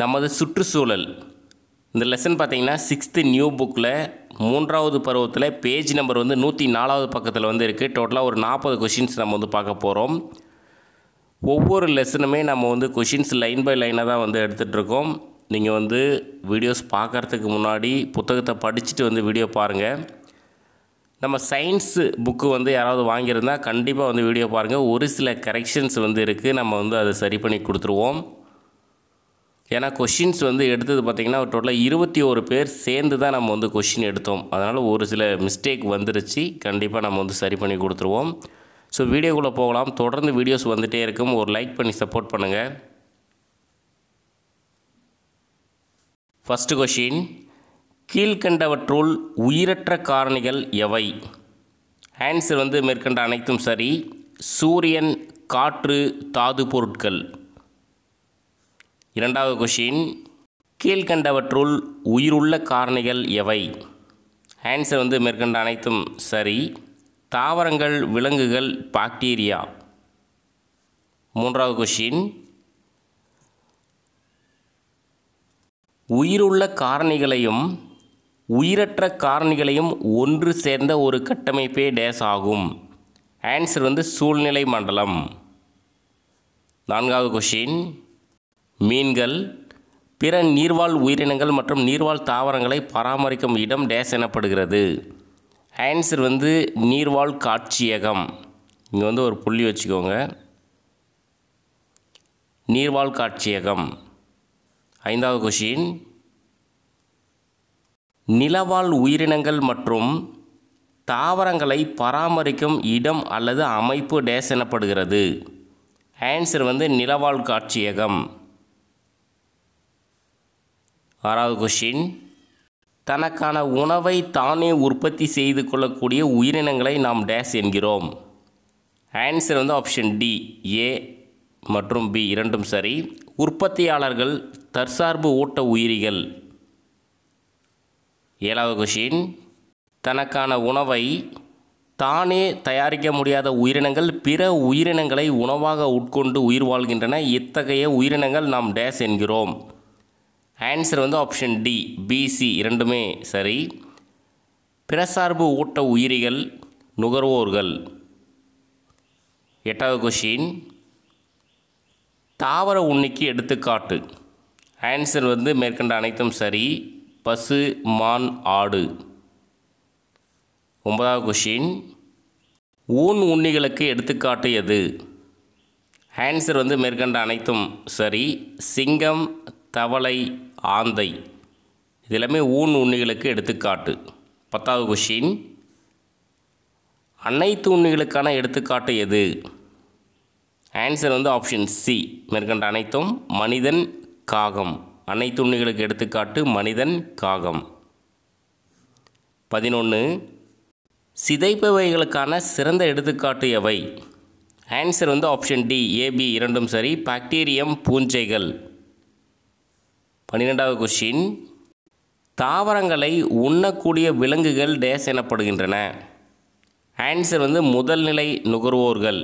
நமது சுற்றுச்சூழல் இந்த லெசன் பார்த்திங்கன்னா சிக்ஸ்த்து நியூ புக்கில் மூன்றாவது பருவத்தில் பேஜ் நம்பர் வந்து நூற்றி நாலாவது பக்கத்தில் வந்து இருக்குது டோட்டலாக ஒரு நாற்பது கொஷின்ஸ் நம்ம வந்து பார்க்க போகிறோம் ஒவ்வொரு லெசனுமே நம்ம வந்து கொஷின்ஸ் லைன் பை லைனாக தான் வந்து எடுத்துகிட்ருக்கோம் நீங்கள் வந்து வீடியோஸ் பார்க்குறதுக்கு முன்னாடி புத்தகத்தை படிச்சுட்டு வந்து வீடியோ பாருங்கள் நம்ம சயின்ஸு புக்கு வந்து யாராவது வாங்கியிருந்தால் கண்டிப்பாக வந்து வீடியோ பாருங்கள் ஒரு சில கரெக்ஷன்ஸ் வந்து இருக்குது நம்ம வந்து அதை சரி பண்ணி கொடுத்துருவோம் ஏன்னா கொஷின்ஸ் வந்து எடுத்தது பார்த்திங்கன்னா டோட்டலாக இருபத்தி ஒரு பேர் சேர்ந்து தான் நம்ம வந்து கொஷின் எடுத்தோம் அதனால் ஒரு சில மிஸ்டேக் வந்துருச்சு கண்டிப்பாக நம்ம வந்து சரி பண்ணி கொடுத்துருவோம் ஸோ வீடியோக்குள்ளே போகலாம் தொடர்ந்து வீடியோஸ் வந்துகிட்டே இருக்கும் ஒரு லைக் பண்ணி சப்போர்ட் பண்ணுங்கள் ஃபஸ்ட்டு கொஷின் கீழ்கண்டவற்றுள் உயிரற்ற காரணிகள் எவை ஆன்சர் வந்து மேற்கண்ட அனைத்தும் சரி சூரியன் காற்று தாது பொருட்கள் இரண்டாவது கொஷின் கீழ்கண்டவற்றுள் உயிருள்ள காரணிகள் எவை ஆன்சர் வந்து மேற்கண்ட அனைத்தும் சரி தாவரங்கள் விலங்குகள் பாக்டீரியா மூன்றாவது கொஷின் உயிருள்ள காரணிகளையும் உயிரற்ற காரணிகளையும் ஒன்று சேர்ந்த ஒரு கட்டமைப்பே டேஸ் ஆகும் ஆன்சர் வந்து சூழ்நிலை மண்டலம் நான்காவது கொஷின் மீன்கள் பிற நீர்வாழ் உயிரினங்கள் மற்றும் நீர்வாழ் தாவரங்களை பராமரிக்கும் இடம் டேஸ் எனப்படுகிறது ஆன்சர் வந்து நீர்வாழ் காட்சியகம் இங்கே வந்து ஒரு புள்ளி வச்சுக்கோங்க நீர்வாழ் காட்சியகம் ஐந்தாவது கொஷின் நிலவாழ் உயிரினங்கள் மற்றும் தாவரங்களை பராமரிக்கும் இடம் அல்லது அமைப்பு டேஸ் எனப்படுகிறது ஆன்சர் வந்து நிலவாழ் காட்சியகம் ஆறாவது கொஷின் தனக்கான உணவை தானே உற்பத்தி செய்து கொள்ளக்கூடிய உயிரினங்களை நாம் டேஸ் என்கிறோம் ஆன்சர் வந்து ஆப்ஷன் டி ஏ மற்றும் பி இரண்டும் சரி உற்பத்தியாளர்கள் தற்சார்பு ஓட்ட உயிரிகள் ஏழாவது கொஷின் தனக்கான உணவை தானே தயாரிக்க முடியாத உயிரினங்கள் பிற உயிரினங்களை உணவாக உட்கொண்டு உயிர் வாழ்கின்றன இத்தகைய உயிரினங்கள் நாம் டேஸ் என்கிறோம் ஆன்சர் வந்து ஆப்ஷன் டி பிசி இரண்டுமே சரி பிறசார்பு ஊட்ட உயிரிகள் நுகர்வோர்கள் எட்டாவது கொஷின் தாவர உண்ணிக்கு எடுத்துக்காட்டு ஆன்சர் வந்து மேற்கண்ட அனைத்தும் சரி பசு மான் ஆடு ஒன்பதாவது கொஷின் ஊன் உண்ணிகளுக்கு எடுத்துக்காட்டு எது ஆன்சர் வந்து மேற்கண்ட அனைத்தும் சரி சிங்கம் தவளை ஆந்தை இதெல்லாமே ஊன் உண்ணிகளுக்கு எடுத்துக்காட்டு பத்தாவது கொஷின் அனைத்து உண்ணிகளுக்கான எடுத்துக்காட்டு எது ஆன்சர் வந்து ஆப்ஷன் சி மேற்கண்ட அனைத்தும் மனிதன் காகம் அனைத்து உண்ணிகளுக்கு எடுத்துக்காட்டு மனிதன் காகம் பதினொன்று சிதைப்பவைகளுக்கான சிறந்த எடுத்துக்காட்டு எவை ஆன்சர் வந்து ஆப்ஷன் டி ஏபி இரண்டும் சரி பாக்டீரியம் பூஞ்சைகள் பன்னிரெண்டாவது கொஷின் தாவரங்களை உண்ணக்கூடிய விலங்குகள் டேஸ் எனப்படுகின்றன ஆன்சர் வந்து முதல்நிலை நுகர்வோர்கள்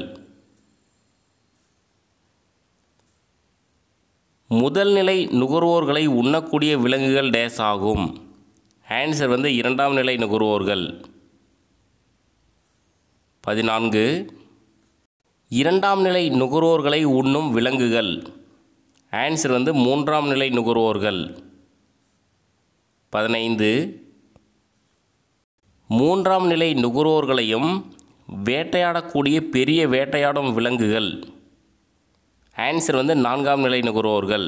முதல்நிலை நுகர்வோர்களை உண்ணக்கூடிய விலங்குகள் டேஸ் ஆகும் ஆன்சர் வந்து இரண்டாம் நிலை நுகர்வோர்கள் பதினான்கு இரண்டாம் நிலை நுகர்வோர்களை உண்ணும் விலங்குகள் ஆன்சர் வந்து மூன்றாம் நிலை நுகர்வோர்கள் பதினைந்து மூன்றாம் நிலை நுகர்வோர்களையும் வேட்டையாடக்கூடிய பெரிய வேட்டையாடும் விலங்குகள் ஆன்சர் வந்து நான்காம் நிலை நுகர்வோர்கள்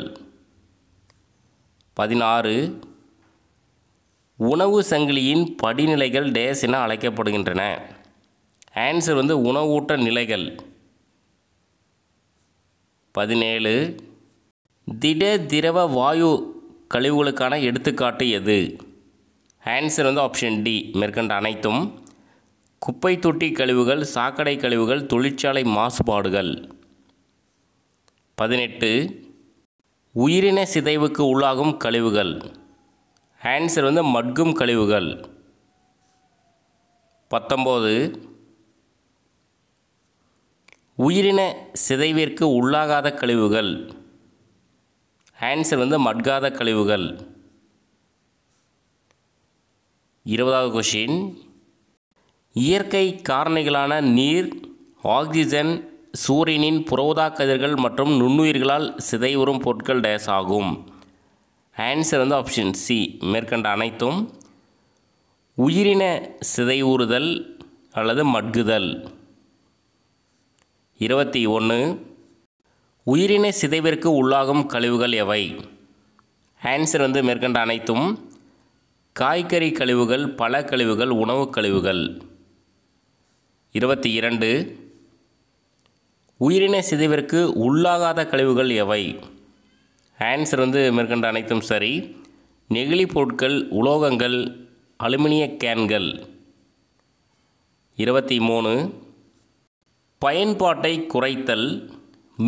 பதினாறு உணவு சங்கிலியின் படிநிலைகள் டேஸ் என அழைக்கப்படுகின்றன ஆன்சர் வந்து உணவூட்ட நிலைகள் பதினேழு திட திரவ வாயு கழிவுகளுக்கான எடுத்துக்காட்டு எது ஆன்சர் வந்து ஆப்ஷன் டி மேற்கண்ட அனைத்தும் குப்பை தொட்டி கழிவுகள் சாக்கடை கழிவுகள் தொழிற்சாலை மாசுபாடுகள் பதினெட்டு உயிரின சிதைவுக்கு உள்ளாகும் கழிவுகள் ஆன்சர் வந்து மட்கும் கழிவுகள் பத்தொம்போது உயிரின சிதைவிற்கு உள்ளாகாத கழிவுகள் ஆன்சர் வந்து மட்காத கழிவுகள் இருபதாவது கொஷின் இயற்கை காரணிகளான நீர் ஆக்சிஜன் சூரியனின் புரோதா கதிர்கள் மற்றும் நுண்ணுயிர்களால் சிதைவுறும் பொருட்கள் டேஸ் ஆகும் ஆன்சர் வந்து ஆப்ஷன் சி மேற்கண்ட அனைத்தும் உயிரின சிதைவுறுதல் அல்லது மட்குதல் இருபத்தி ஒன்று உயிரின சிதைவிற்கு உள்ளாகும் கழிவுகள் எவை ஆன்சர் வந்து மேற்கண்ட அனைத்தும் காய்கறி கழிவுகள் பல கழிவுகள் உணவு கழிவுகள் இருபத்தி இரண்டு உயிரின சிதைவிற்கு உள்ளாகாத கழிவுகள் எவை ஆன்சர் வந்து மேற்கண்ட அனைத்தும் சரி நெகிழி பொருட்கள் உலோகங்கள் அலுமினிய கேன்கள் இருபத்தி மூணு பயன்பாட்டை குறைத்தல்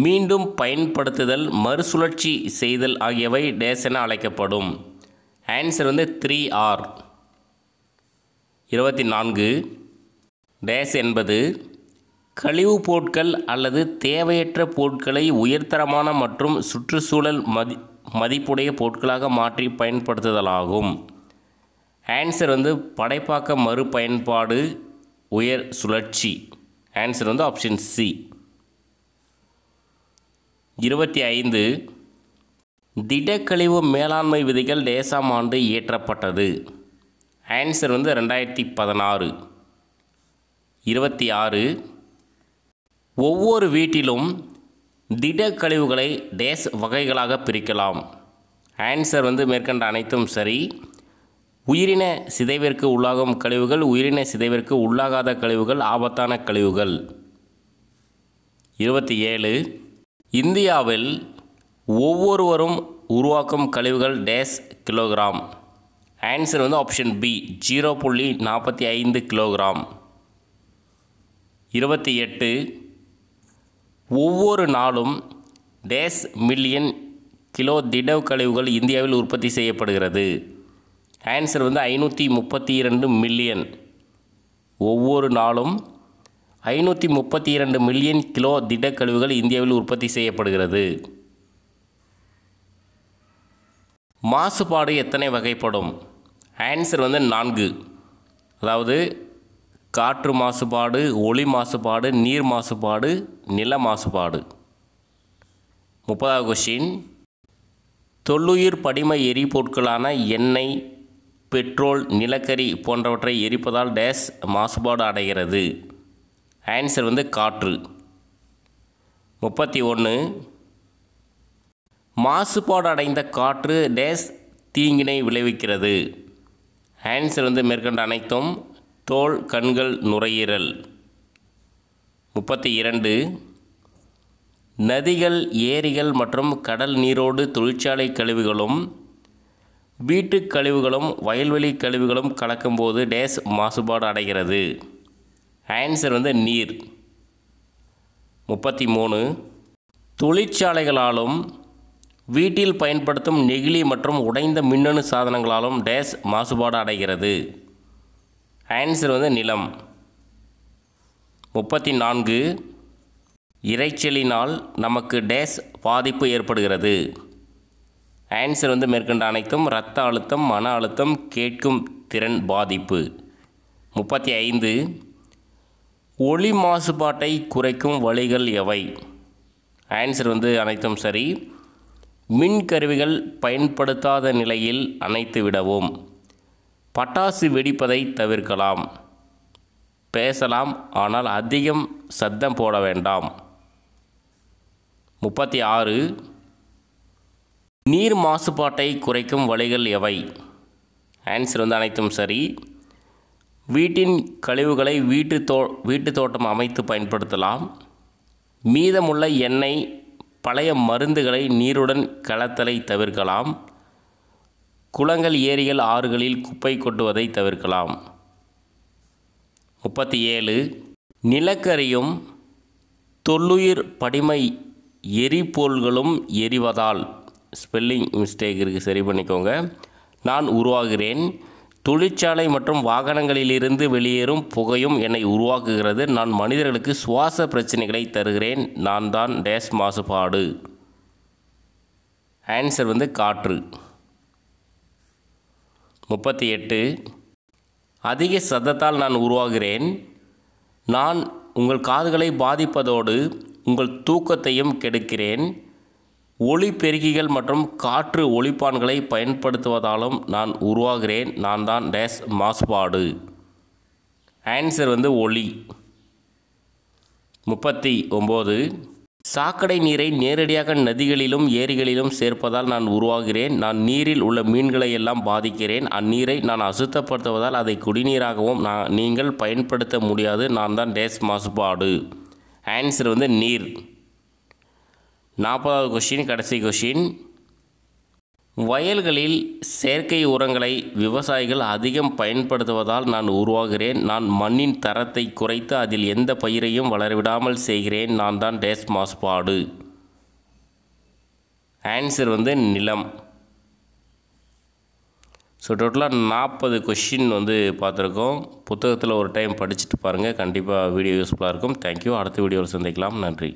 மீண்டும் பயன்படுத்துதல் மறுசுழற்சி செய்தல் ஆகியவை டேஸ் என அழைக்கப்படும் ஆன்சர் வந்து த்ரீ ஆர் இருபத்தி நான்கு டேஸ் என்பது கழிவுப் பொருட்கள் அல்லது தேவையற்ற பொருட்களை உயர்தரமான மற்றும் சுற்றுச்சூழல் மதி மதிப்புடைய பொருட்களாக மாற்றி பயன்படுத்துதலாகும் ஆன்சர் வந்து படைப்பாக்க மறுபயன்பாடு உயர் சுழற்சி ஆன்சர் வந்து ஆப்ஷன் சி இருபத்தி ஐந்து திடக்கழிவு மேலாண்மை விதிகள் டேசாம் ஆண்டு இயற்றப்பட்டது ஆன்சர் வந்து ரெண்டாயிரத்தி பதினாறு இருபத்தி ஆறு ஒவ்வொரு வீட்டிலும் திடக்கழிவுகளை டேஸ் வகைகளாக பிரிக்கலாம் ஆன்சர் வந்து மேற்கண்ட அனைத்தும் சரி உயிரின சிதைவிற்கு உள்ளாகும் கழிவுகள் உயிரின சிதைவிற்கு உள்ளாகாத கழிவுகள் ஆபத்தான கழிவுகள் இருபத்தி ஏழு இந்தியாவில் ஒவ்வொருவரும் உருவாக்கும் கழிவுகள் டேஸ் கிலோகிராம் ஆன்சர் வந்து ஆப்ஷன் பி ஜீரோ புள்ளி நாற்பத்தி ஐந்து கிலோகிராம் இருபத்தி எட்டு ஒவ்வொரு நாளும் டேஸ் மில்லியன் கிலோ திடவ் கழிவுகள் இந்தியாவில் உற்பத்தி செய்யப்படுகிறது ஆன்சர் வந்து ஐநூற்றி முப்பத்தி இரண்டு மில்லியன் ஒவ்வொரு நாளும் ஐநூற்றி முப்பத்தி இரண்டு மில்லியன் கிலோ திடக்கழிவுகள் இந்தியாவில் உற்பத்தி செய்யப்படுகிறது மாசுபாடு எத்தனை வகைப்படும் ஆன்சர் வந்து நான்கு அதாவது காற்று மாசுபாடு ஒளி மாசுபாடு நீர் மாசுபாடு நில மாசுபாடு முப்பதாவது கொஷின் தொல்லுயிர் படிம எரிபொருட்களான எண்ணெய் பெட்ரோல் நிலக்கரி போன்றவற்றை எரிப்பதால் டேஸ் மாசுபாடு அடைகிறது ஆன்சர் வந்து காற்று முப்பத்தி ஒன்று மாசுபாடு அடைந்த காற்று டேஸ் தீங்கினை விளைவிக்கிறது ஆன்சர் வந்து மேற்கொண்ட அனைத்தும் தோல் கண்கள் நுரையீரல் முப்பத்தி இரண்டு நதிகள் ஏரிகள் மற்றும் கடல் நீரோடு தொழிற்சாலை கழிவுகளும் வீட்டு கழிவுகளும் வயல்வெளி கழிவுகளும் கலக்கும்போது டேஸ் மாசுபாடு அடைகிறது ஆன்சர் வந்து நீர் முப்பத்தி மூணு தொழிற்சாலைகளாலும் வீட்டில் பயன்படுத்தும் நெகிழி மற்றும் உடைந்த மின்னணு சாதனங்களாலும் டேஸ் மாசுபாடு அடைகிறது ஆன்சர் வந்து நிலம் முப்பத்தி நான்கு இறைச்சலினால் நமக்கு டேஸ் பாதிப்பு ஏற்படுகிறது ஆன்சர் வந்து மேற்கொண்ட அனைத்தும் இரத்த அழுத்தம் மன அழுத்தம் கேட்கும் திறன் பாதிப்பு முப்பத்தி ஐந்து ஒளி மாசுபாட்டை குறைக்கும் வழிகள் எவை ஆன்சர் வந்து அனைத்தும் சரி மின் கருவிகள் பயன்படுத்தாத நிலையில் அணைத்து விடவும் பட்டாசு வெடிப்பதை தவிர்க்கலாம் பேசலாம் ஆனால் அதிகம் சத்தம் போட வேண்டாம் முப்பத்தி ஆறு நீர் மாசுபாட்டை குறைக்கும் வழிகள் எவை ஆன்சர் வந்து அனைத்தும் சரி வீட்டின் கழிவுகளை வீட்டு தோ வீட்டு தோட்டம் அமைத்து பயன்படுத்தலாம் மீதமுள்ள எண்ணெய் பழைய மருந்துகளை நீருடன் கலத்தலை தவிர்க்கலாம் குளங்கள் ஏரிகள் ஆறுகளில் குப்பை கொட்டுவதை தவிர்க்கலாம் முப்பத்தி ஏழு நிலக்கரியும் தொல்லுயிர் படிமை எரிபொருள்களும் எரிவதால் ஸ்பெல்லிங் மிஸ்டேக் இருக்குது சரி பண்ணிக்கோங்க நான் உருவாகிறேன் தொழிற்சாலை மற்றும் வாகனங்களிலிருந்து வெளியேறும் புகையும் என்னை உருவாக்குகிறது நான் மனிதர்களுக்கு சுவாச பிரச்சனைகளை தருகிறேன் நான் தான் டேஸ் மாசுபாடு ஆன்சர் வந்து காற்று முப்பத்தி எட்டு அதிக சத்தத்தால் நான் உருவாகிறேன் நான் உங்கள் காதுகளை பாதிப்பதோடு உங்கள் தூக்கத்தையும் கெடுக்கிறேன் ஒளி பெருக்கிகள் மற்றும் காற்று ஒளிப்பான்களை பயன்படுத்துவதாலும் நான் உருவாகிறேன் நான் தான் டேஸ் மாசுபாடு ஆன்சர் வந்து ஒளி முப்பத்தி ஒம்பது சாக்கடை நீரை நேரடியாக நதிகளிலும் ஏரிகளிலும் சேர்ப்பதால் நான் உருவாகிறேன் நான் நீரில் உள்ள மீன்களை எல்லாம் பாதிக்கிறேன் அந்நீரை நான் அசுத்தப்படுத்துவதால் அதை குடிநீராகவும் நான் நீங்கள் பயன்படுத்த முடியாது நான் தான் டேஸ் மாசுபாடு ஆன்சர் வந்து நீர் நாற்பதாவது கொஷின் கடைசி கொஷின் வயல்களில் செயற்கை உரங்களை விவசாயிகள் அதிகம் பயன்படுத்துவதால் நான் உருவாகிறேன் நான் மண்ணின் தரத்தை குறைத்து அதில் எந்த பயிரையும் வளரவிடாமல் செய்கிறேன் நான் தான் டேஸ் மாசுபாடு ஆன்சர் வந்து நிலம் ஸோ டோட்டலாக நாற்பது கொஷின் வந்து பார்த்துருக்கோம் புத்தகத்தில் ஒரு டைம் படிச்சுட்டு பாருங்கள் கண்டிப்பாக வீடியோ யூஸ்ஃபுல்லாக இருக்கும் தேங்க்யூ அடுத்த வீடியோவில் சந்திக்கலாம் நன்றி